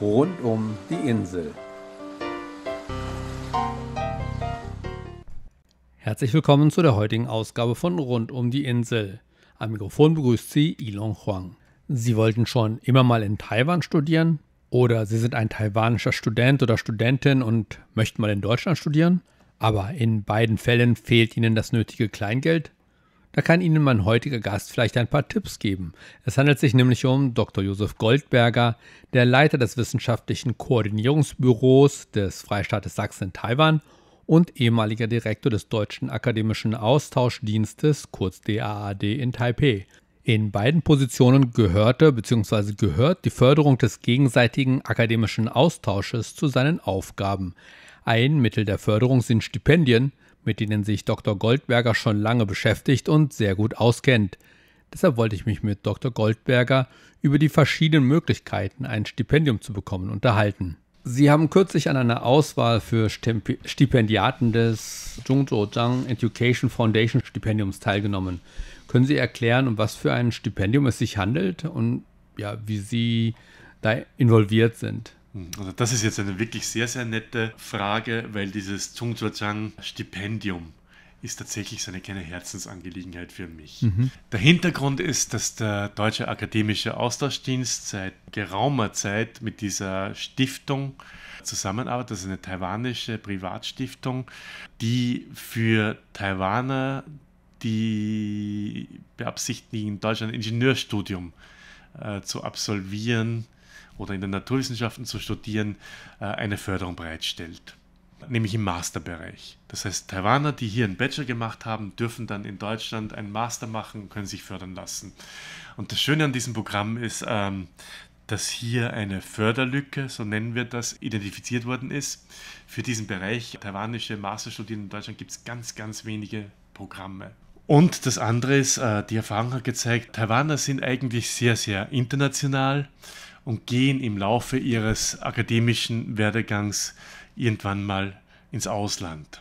rund um die Insel. Herzlich willkommen zu der heutigen Ausgabe von Rund um die Insel. Am Mikrofon begrüßt Sie Ilon Huang. Sie wollten schon immer mal in Taiwan studieren? Oder Sie sind ein taiwanischer Student oder Studentin und möchten mal in Deutschland studieren? Aber in beiden Fällen fehlt Ihnen das nötige Kleingeld? Da kann Ihnen mein heutiger Gast vielleicht ein paar Tipps geben. Es handelt sich nämlich um Dr. Josef Goldberger, der Leiter des wissenschaftlichen Koordinierungsbüros des Freistaates Sachsen in Taiwan und ehemaliger Direktor des Deutschen Akademischen Austauschdienstes, kurz DAAD in Taipei. In beiden Positionen gehörte bzw. gehört die Förderung des gegenseitigen akademischen Austausches zu seinen Aufgaben. Ein Mittel der Förderung sind Stipendien, mit denen sich Dr. Goldberger schon lange beschäftigt und sehr gut auskennt. Deshalb wollte ich mich mit Dr. Goldberger über die verschiedenen Möglichkeiten, ein Stipendium zu bekommen, unterhalten. Sie haben kürzlich an einer Auswahl für Stipendiaten des Zhongzhou-Zhang Education Foundation Stipendiums teilgenommen. Können Sie erklären, um was für ein Stipendium es sich handelt und ja, wie Sie da involviert sind? Hm, also das ist jetzt eine wirklich sehr, sehr nette Frage, weil dieses Zung Zur Zhang Stipendium ist tatsächlich so eine kleine Herzensangelegenheit für mich. Mhm. Der Hintergrund ist, dass der Deutsche Akademische Austauschdienst seit geraumer Zeit mit dieser Stiftung zusammenarbeitet. Das ist eine taiwanische Privatstiftung, die für Taiwaner, die beabsichtigen, in Deutschland ein Ingenieurstudium äh, zu absolvieren, oder in den Naturwissenschaften zu studieren, äh, eine Förderung bereitstellt, nämlich im Masterbereich. Das heißt, Taiwaner, die hier einen Bachelor gemacht haben, dürfen dann in Deutschland einen Master machen und können sich fördern lassen. Und das Schöne an diesem Programm ist, ähm, dass hier eine Förderlücke, so nennen wir das, identifiziert worden ist. Für diesen Bereich taiwanische Masterstudierende in Deutschland gibt es ganz, ganz wenige Programme. Und das andere ist, äh, die Erfahrung hat gezeigt, Taiwaner sind eigentlich sehr, sehr international und gehen im Laufe ihres akademischen Werdegangs irgendwann mal ins Ausland.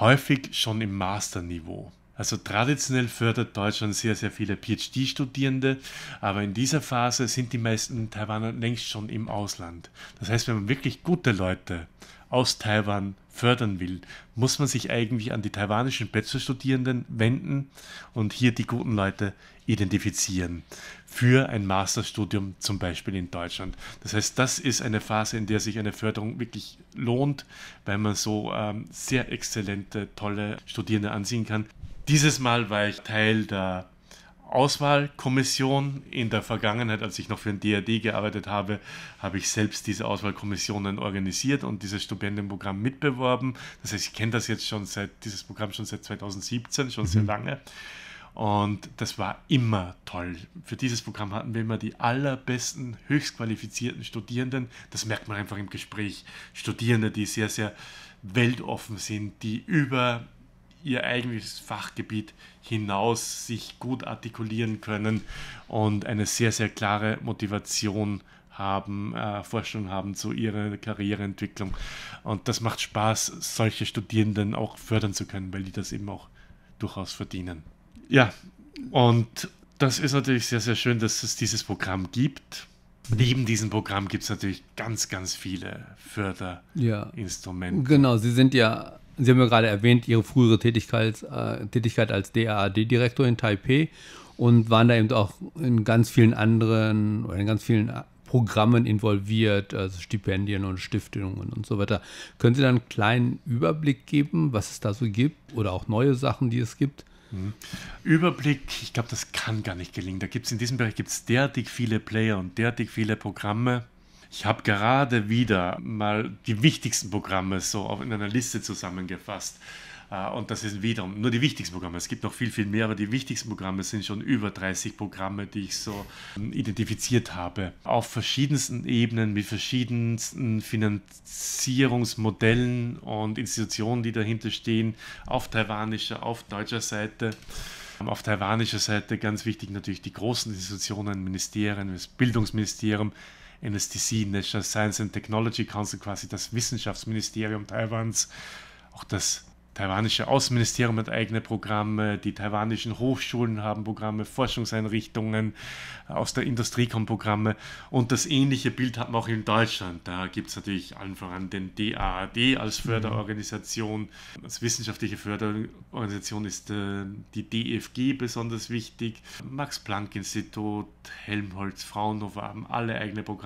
Häufig schon im Masterniveau. Also traditionell fördert Deutschland sehr, sehr viele PhD-Studierende, aber in dieser Phase sind die meisten Taiwaner längst schon im Ausland. Das heißt, wenn man wirklich gute Leute aus Taiwan fördern will, muss man sich eigentlich an die taiwanischen Bachelorstudierenden wenden und hier die guten Leute identifizieren. Für ein Masterstudium zum Beispiel in Deutschland. Das heißt, das ist eine Phase, in der sich eine Förderung wirklich lohnt, weil man so ähm, sehr exzellente, tolle Studierende ansehen kann. Dieses Mal war ich Teil der Auswahlkommission in der Vergangenheit, als ich noch für den DRD gearbeitet habe, habe ich selbst diese Auswahlkommissionen organisiert und dieses Stipendienprogramm mitbeworben. Das heißt, ich kenne das jetzt schon seit dieses Programm schon seit 2017, schon mhm. sehr lange. Und das war immer toll. Für dieses Programm hatten wir immer die allerbesten, höchst qualifizierten Studierenden. Das merkt man einfach im Gespräch. Studierende, die sehr, sehr weltoffen sind, die über ihr eigentliches Fachgebiet hinaus sich gut artikulieren können und eine sehr, sehr klare Motivation haben, äh, Forschung haben zu ihrer Karriereentwicklung. Und das macht Spaß, solche Studierenden auch fördern zu können, weil die das eben auch durchaus verdienen. Ja, und das ist natürlich sehr, sehr schön, dass es dieses Programm gibt. Neben diesem Programm gibt es natürlich ganz, ganz viele Förderinstrumente. Ja, genau, sie sind ja Sie haben ja gerade erwähnt, Ihre frühere Tätigkeit, äh, Tätigkeit als DAAD-Direktor in Taipei und waren da eben auch in ganz vielen anderen oder in ganz vielen Programmen involviert, also Stipendien und Stiftungen und so weiter. Können Sie da einen kleinen Überblick geben, was es da so gibt oder auch neue Sachen, die es gibt? Mhm. Überblick, ich glaube, das kann gar nicht gelingen. Da gibt es in diesem Bereich gibt's derartig viele Player und derartig viele Programme. Ich habe gerade wieder mal die wichtigsten Programme so in einer Liste zusammengefasst. Äh, und das sind wiederum nur die wichtigsten Programme. Es gibt noch viel, viel mehr, aber die wichtigsten Programme sind schon über 30 Programme, die ich so ähm, identifiziert habe. Auf verschiedensten Ebenen, mit verschiedensten Finanzierungsmodellen und Institutionen, die dahinter stehen, auf taiwanischer, auf deutscher Seite. Ähm, auf taiwanischer Seite ganz wichtig natürlich die großen Institutionen, Ministerien, das Bildungsministerium, NSTC, National Science and Technology Council, quasi das Wissenschaftsministerium Taiwans, auch das taiwanische Außenministerium hat eigene Programme, die taiwanischen Hochschulen haben Programme, Forschungseinrichtungen aus der Industrie kommen Programme und das ähnliche Bild hat man auch in Deutschland. Da gibt es natürlich allen voran den DAAD als mhm. Förderorganisation, als wissenschaftliche Förderorganisation ist äh, die DFG besonders wichtig, Max-Planck-Institut, Helmholtz, Fraunhofer haben alle eigene Programme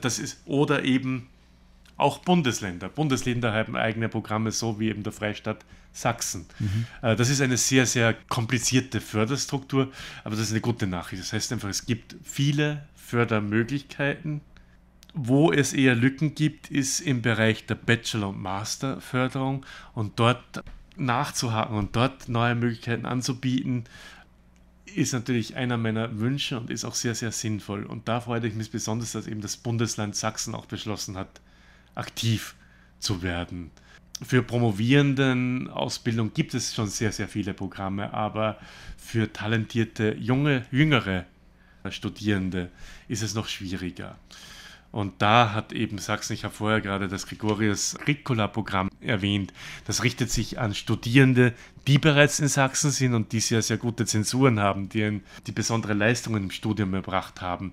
das ist oder eben auch Bundesländer. Bundesländer haben eigene Programme, so wie eben der Freistaat Sachsen. Mhm. Äh, das ist eine sehr, sehr komplizierte Förderstruktur, aber das ist eine gute Nachricht. Das heißt einfach, es gibt viele Fördermöglichkeiten. Wo es eher Lücken gibt, ist im Bereich der Bachelor- und Masterförderung und dort nachzuhaken und dort neue Möglichkeiten anzubieten, ist natürlich einer meiner Wünsche und ist auch sehr, sehr sinnvoll. Und da freue ich mich besonders, dass eben das Bundesland Sachsen auch beschlossen hat, aktiv zu werden. Für Promovierenden Ausbildung gibt es schon sehr, sehr viele Programme, aber für talentierte junge, jüngere Studierende ist es noch schwieriger. Und da hat eben Sachsen, ich habe vorher gerade das Gregorius Ricola-Programm erwähnt, das richtet sich an Studierende, die bereits in Sachsen sind und die sehr, sehr gute Zensuren haben, die, ein, die besondere Leistungen im Studium erbracht haben.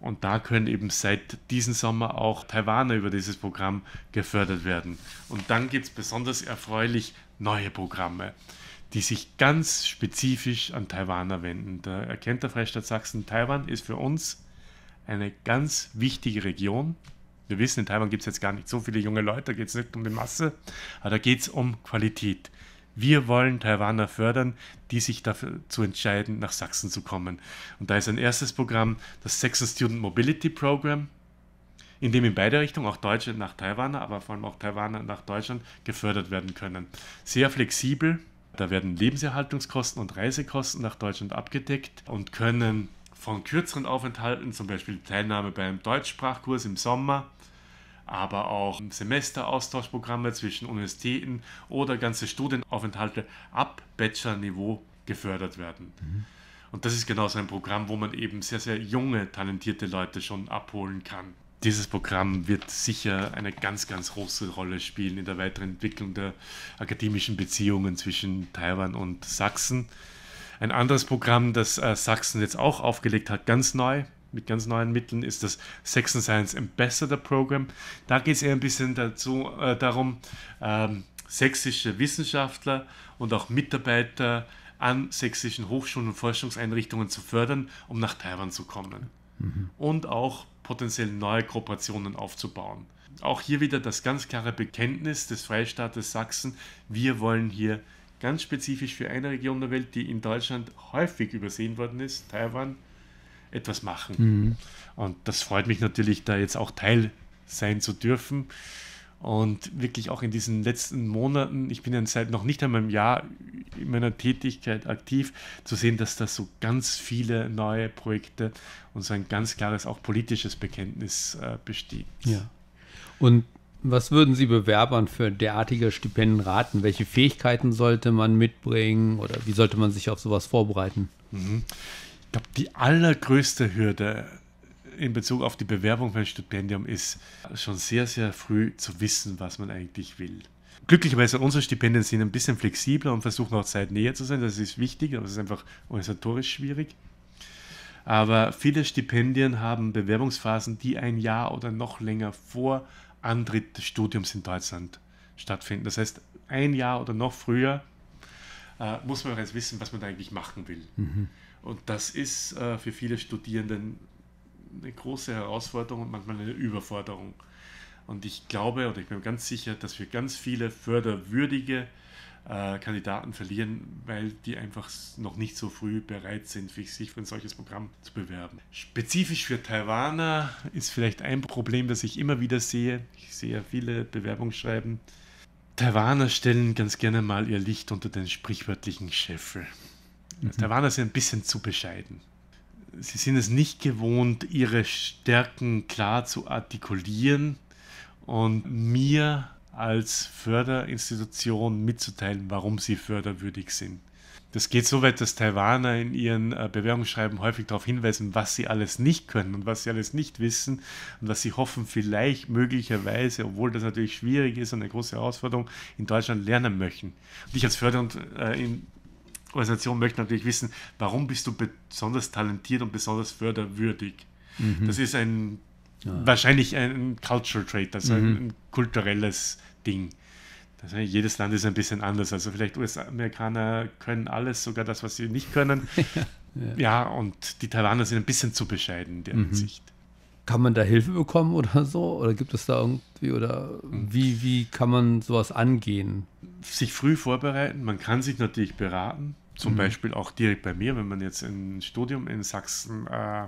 Und da können eben seit diesem Sommer auch Taiwaner über dieses Programm gefördert werden. Und dann gibt es besonders erfreulich neue Programme die sich ganz spezifisch an Taiwaner wenden. Da erkennt der Freistaat Sachsen, Taiwan ist für uns eine ganz wichtige Region. Wir wissen, in Taiwan gibt es jetzt gar nicht so viele junge Leute, da geht es nicht um die Masse, aber da geht es um Qualität. Wir wollen Taiwaner fördern, die sich dafür zu entscheiden, nach Sachsen zu kommen. Und da ist ein erstes Programm, das Sachsen Student Mobility Program, in dem in beide Richtungen auch Deutsche nach Taiwaner, aber vor allem auch Taiwaner nach Deutschland gefördert werden können. Sehr flexibel, da werden Lebenserhaltungskosten und Reisekosten nach Deutschland abgedeckt und können von kürzeren Aufenthalten, zum Beispiel Teilnahme beim Deutschsprachkurs im Sommer, aber auch Semesteraustauschprogramme zwischen Universitäten oder ganze Studienaufenthalte ab Bachelor-Niveau gefördert werden. Mhm. Und das ist genau so ein Programm, wo man eben sehr, sehr junge, talentierte Leute schon abholen kann. Dieses Programm wird sicher eine ganz, ganz große Rolle spielen in der weiteren Entwicklung der akademischen Beziehungen zwischen Taiwan und Sachsen. Ein anderes Programm, das äh, Sachsen jetzt auch aufgelegt hat, ganz neu, mit ganz neuen Mitteln, ist das Sachsen Science Ambassador Program. Da geht es eher ein bisschen dazu, äh, darum, ähm, sächsische Wissenschaftler und auch Mitarbeiter an sächsischen Hochschulen und Forschungseinrichtungen zu fördern, um nach Taiwan zu kommen. Mhm. Und auch potenziell neue Kooperationen aufzubauen. Auch hier wieder das ganz klare Bekenntnis des Freistaates Sachsen, wir wollen hier ganz spezifisch für eine Region der Welt, die in Deutschland häufig übersehen worden ist, Taiwan, etwas machen. Mhm. Und das freut mich natürlich, da jetzt auch Teil sein zu dürfen. Und wirklich auch in diesen letzten Monaten, ich bin ja seit noch nicht einmal im Jahr in meiner Tätigkeit aktiv, zu sehen, dass da so ganz viele neue Projekte und so ein ganz klares auch politisches Bekenntnis äh, besteht. Ja. Und was würden Sie Bewerbern für derartige Stipendien raten? Welche Fähigkeiten sollte man mitbringen oder wie sollte man sich auf sowas vorbereiten? Mhm. Ich glaube, die allergrößte Hürde in Bezug auf die Bewerbung für ein Stipendium ist schon sehr, sehr früh zu wissen, was man eigentlich will. Glücklicherweise unsere Stipendien sind ein bisschen flexibler und versuchen auch zeitnäher zu sein. Das ist wichtig, aber es ist einfach organisatorisch schwierig. Aber viele Stipendien haben Bewerbungsphasen, die ein Jahr oder noch länger vor Antritt des Studiums in Deutschland stattfinden. Das heißt, ein Jahr oder noch früher äh, muss man bereits wissen, was man eigentlich machen will. Mhm. Und das ist äh, für viele Studierenden eine große Herausforderung und manchmal eine Überforderung. Und ich glaube oder ich bin ganz sicher, dass wir ganz viele förderwürdige äh, Kandidaten verlieren, weil die einfach noch nicht so früh bereit sind, sich für ein solches Programm zu bewerben. Spezifisch für Taiwaner ist vielleicht ein Problem, das ich immer wieder sehe. Ich sehe ja viele Bewerbungsschreiben. Taiwaner stellen ganz gerne mal ihr Licht unter den sprichwörtlichen Scheffel. Mhm. Taiwaner sind ein bisschen zu bescheiden. Sie sind es nicht gewohnt, ihre Stärken klar zu artikulieren. Und mir als Förderinstitution mitzuteilen, warum sie förderwürdig sind. Das geht so weit, dass Taiwaner in ihren äh, Bewerbungsschreiben häufig darauf hinweisen, was sie alles nicht können und was sie alles nicht wissen und was sie hoffen, vielleicht möglicherweise, obwohl das natürlich schwierig ist und eine große Herausforderung, in Deutschland lernen möchten. Und ich als Förderorganisation äh, möchte natürlich wissen, warum bist du besonders talentiert und besonders förderwürdig? Mhm. Das ist ein ja. Wahrscheinlich ein Cultural Trade, also mhm. ein, kulturelles Ding. Das heißt, jedes Land ist ein bisschen anders. Also vielleicht US-Amerikaner können alles, sogar das, was sie nicht können. ja. ja. und die Taiwaner sind ein bisschen zu bescheiden in der mhm. Kann man da Hilfe bekommen oder so? Oder gibt es da irgendwie oder mhm. wie, wie kann man sowas angehen? Sich früh vorbereiten, man kann sich natürlich beraten, zum mhm. Beispiel auch direkt bei mir, wenn man jetzt ein Studium in Sachsen äh,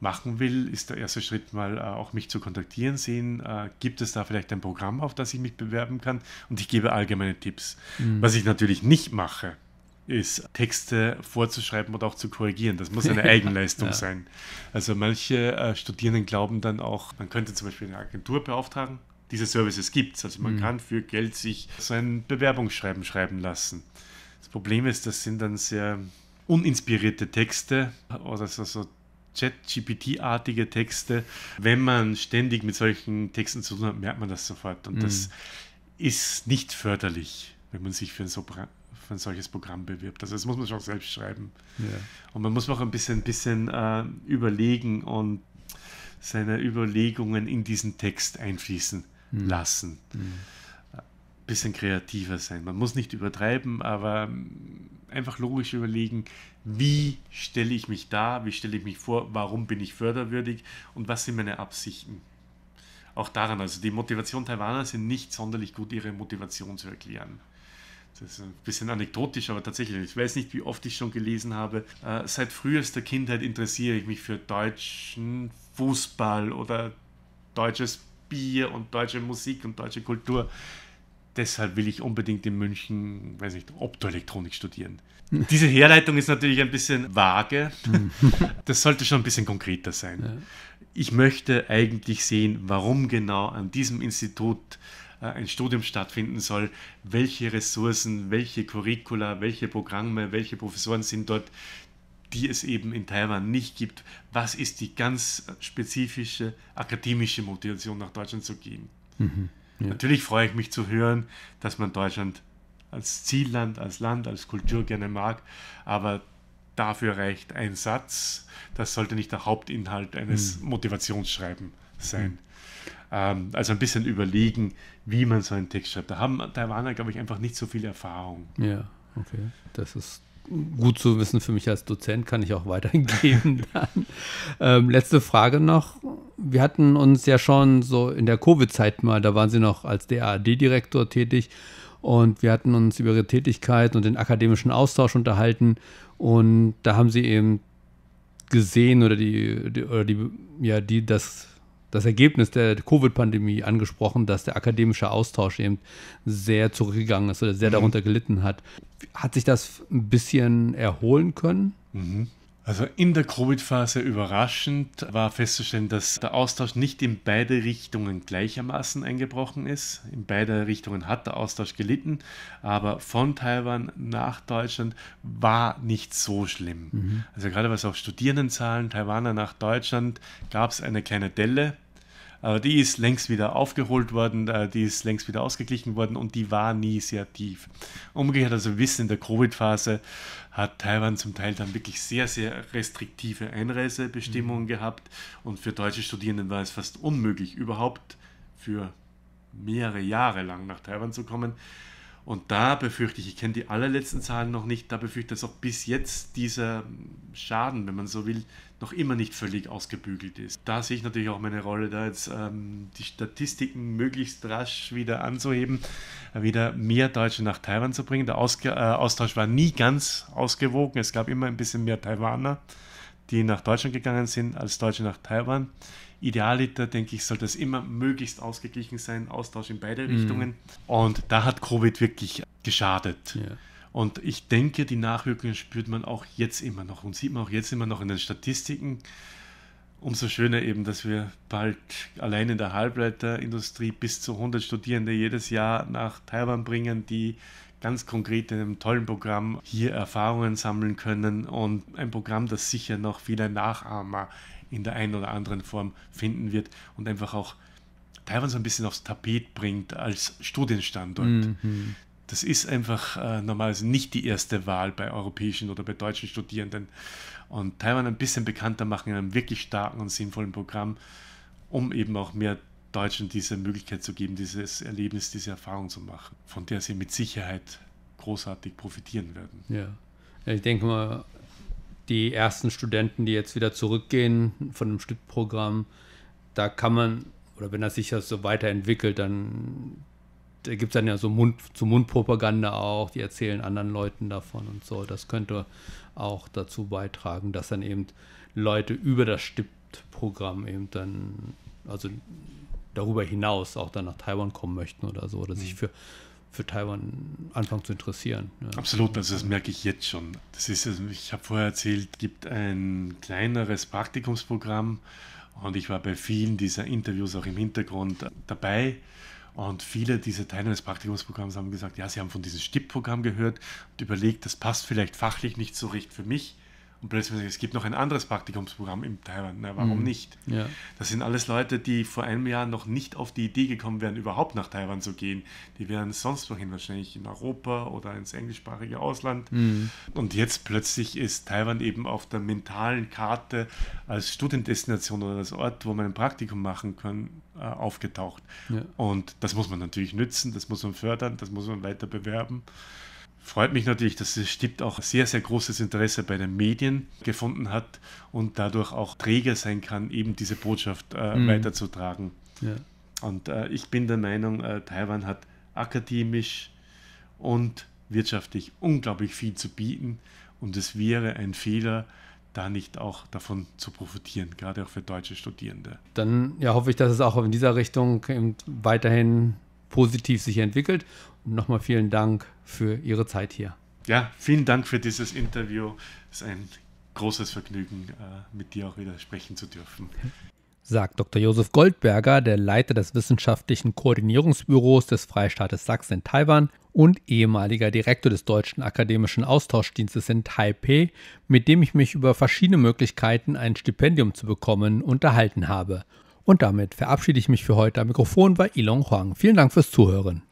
machen will, ist der erste Schritt mal äh, auch mich zu kontaktieren, sehen, äh, gibt es da vielleicht ein Programm, auf das ich mich bewerben kann und ich gebe allgemeine Tipps. Mhm. Was ich natürlich nicht mache, ist, Texte vorzuschreiben oder auch zu korrigieren. Das muss eine Eigenleistung ja. sein. Also manche äh, Studierenden glauben dann auch, man könnte zum Beispiel eine Agentur beauftragen. Diese Services gibt es. Also man mhm. kann für Geld sich so ein Bewerbungsschreiben schreiben lassen. Das Problem ist, das sind dann sehr uninspirierte Texte oder so, so Chat-GPT-artige Texte. Wenn man ständig mit solchen Texten zu tun hat, merkt man das sofort. Und mhm. das ist nicht förderlich, wenn man sich für ein, so für ein, solches Programm bewirbt. Also das muss man schon selbst schreiben. Ja. Und man muss auch ein bisschen, bisschen äh, überlegen und seine Überlegungen in diesen Text einfließen mhm. lassen. Mhm. Äh, bisschen kreativer sein. Man muss nicht übertreiben, aber ähm, einfach logisch überlegen, wie stelle ich mich da, wie stelle ich mich vor, warum bin ich förderwürdig und was sind meine Absichten. Auch daran, also die Motivation Taiwaner sind nicht sonderlich gut, ihre Motivation zu erklären. Das ist ein bisschen anekdotisch, aber tatsächlich, ich weiß nicht, wie oft ich schon gelesen habe, äh, seit frühester Kindheit interessiere ich mich für deutschen Fußball oder deutsches Bier und deutsche Musik und deutsche Kultur deshalb will ich unbedingt in München, weiß nicht, Optoelektronik studieren. Diese Herleitung ist natürlich ein bisschen vage. Das sollte schon ein bisschen konkreter sein. Ich möchte eigentlich sehen, warum genau an diesem Institut äh, ein Studium stattfinden soll, welche Ressourcen, welche Curricula, welche Programme, welche Professoren sind dort, die es eben in Taiwan nicht gibt. Was ist die ganz spezifische akademische Motivation, nach Deutschland zu gehen? Mhm. Ja. Natürlich freue ich mich zu hören, dass man Deutschland als Zielland, als Land, als Kultur gerne mag, aber dafür reicht ein Satz. Das sollte nicht der Hauptinhalt eines mhm. Motivationsschreiben sein. Mhm. Ähm, also ein bisschen überlegen, wie man so einen Text schreibt. Da haben Taiwaner, glaube ich, einfach nicht so viel Erfahrung. Ja, okay. Das ist gut zu wissen für mich als Dozent, kann ich auch weitergeben. ähm, letzte Frage noch. Wir hatten uns ja schon so in der Covid-Zeit mal, da waren Sie noch als DAAD-Direktor tätig und wir hatten uns über Ihre Tätigkeit und den akademischen Austausch unterhalten und da haben Sie eben gesehen oder die, die oder die ja die das das Ergebnis der Covid-Pandemie angesprochen, dass der akademische Austausch eben sehr zurückgegangen ist oder sehr mhm. darunter gelitten hat. Hat sich das ein bisschen erholen können? Mhm. Also in der Covid-Phase überraschend war festzustellen, dass der Austausch nicht in beide Richtungen gleichermaßen eingebrochen ist. In beide Richtungen hat der Austausch gelitten, aber von Taiwan nach Deutschland war nicht so schlimm. Mhm. Also gerade was auf Studierendenzahlen Taiwaner nach Deutschland gab es eine kleine Delle aber die ist längst wieder aufgeholt worden, äh, die ist längst wieder ausgeglichen worden und die war nie sehr tief. Umgekehrt, also wir wissen, in der Covid-Phase hat Taiwan zum Teil dann wirklich sehr, sehr restriktive Einreisebestimmungen mhm. gehabt und für deutsche Studierende war es fast unmöglich, überhaupt für mehrere Jahre lang nach Taiwan zu kommen, und da befürchte ich, ich kenne die allerletzten Zahlen noch nicht, da befürchte ich, dass auch bis jetzt dieser Schaden, wenn man so will, noch immer nicht völlig ausgebügelt ist. Da sehe ich natürlich auch meine Rolle, da jetzt ähm, die Statistiken möglichst rasch wieder anzuheben, wieder mehr Deutsche nach Taiwan zu bringen. Der Ausge äh, Austausch war nie ganz ausgewogen, es gab immer ein bisschen mehr Taiwaner die nach Deutschland gegangen sind, als Deutsche nach Taiwan. Idealiter, denke ich, sollte es immer möglichst ausgeglichen sein, Austausch in beide mhm. Richtungen. Und da hat Covid wirklich geschadet. Ja. Und ich denke, die Nachwirkungen spürt man auch jetzt immer noch und sieht man auch jetzt immer noch in den Statistiken. Umso schöner eben, dass wir bald allein in der Halbleiterindustrie bis zu 100 Studierende jedes Jahr nach Taiwan bringen, die ganz konkret in einem tollen Programm hier Erfahrungen sammeln können und ein Programm, das sicher noch viele Nachahmer in der einen oder anderen Form finden wird und einfach auch Taiwan so ein bisschen aufs Tapet bringt als Studienstandort. Mhm. Das ist einfach äh, normalerweise nicht die erste Wahl bei europäischen oder bei deutschen Studierenden. Und Taiwan ein bisschen bekannter machen in einem wirklich starken und sinnvollen Programm, um eben auch mehr Deutschen diese Möglichkeit zu geben, dieses Erlebnis, diese Erfahrung zu machen, von der sie mit Sicherheit großartig profitieren werden. Ja, ich denke mal, die ersten Studenten, die jetzt wieder zurückgehen von dem Stüttprogramm, da kann man, oder wenn das sich so weiterentwickelt, dann da gibt es dann ja so Mund zu mund propaganda auch, die erzählen anderen Leuten davon und so. Das könnte auch dazu beitragen, dass dann eben Leute über das Stiftprogramm eben dann, also darüber hinaus auch dann nach Taiwan kommen möchten oder so, oder mhm. sich für, für Taiwan anfangen zu interessieren. Ja. Absolut, also das merke ich jetzt schon. Das ist, also ich habe vorher erzählt, es gibt ein kleineres Praktikumsprogramm und ich war bei vielen dieser Interviews auch im Hintergrund dabei. Und viele dieser Teilnehmer des Praktikumsprogramms haben gesagt, ja, sie haben von diesem STIP-Programm gehört und überlegt, das passt vielleicht fachlich nicht so recht für mich. Und plötzlich, es gibt noch ein anderes Praktikumsprogramm in Taiwan. Na, warum mhm. nicht? Ja. Das sind alles Leute, die vor einem Jahr noch nicht auf die Idee gekommen wären, überhaupt nach Taiwan zu gehen. Die wären sonst wohin, wahrscheinlich in Europa oder ins englischsprachige Ausland. Mhm. Und jetzt plötzlich ist Taiwan eben auf der mentalen Karte als Studiendestination oder als Ort, wo man ein Praktikum machen kann, äh, aufgetaucht. Ja. Und das muss man natürlich nützen, das muss man fördern, das muss man weiter bewerben. Freut mich natürlich, dass es Stipp auch sehr, sehr großes Interesse bei den Medien gefunden hat und dadurch auch Träger sein kann, eben diese Botschaft äh, mhm. weiterzutragen. Ja. Und äh, ich bin der Meinung, äh, Taiwan hat akademisch und wirtschaftlich unglaublich viel zu bieten und es wäre ein Fehler, da nicht auch davon zu profitieren, gerade auch für deutsche Studierende. Dann ja, hoffe ich, dass es auch in dieser Richtung weiterhin positiv sich entwickelt. Und nochmal vielen Dank für Ihre Zeit hier. Ja, vielen Dank für dieses Interview. Es ist ein großes Vergnügen, äh, mit dir auch wieder sprechen zu dürfen. Sagt Dr. Josef Goldberger, der Leiter des wissenschaftlichen Koordinierungsbüros des Freistaates Sachsen in Taiwan und ehemaliger Direktor des Deutschen Akademischen Austauschdienstes in Taipei, mit dem ich mich über verschiedene Möglichkeiten, ein Stipendium zu bekommen, unterhalten habe. Und damit verabschiede ich mich für heute. Am Mikrofon war Ilong Huang. Vielen Dank fürs Zuhören.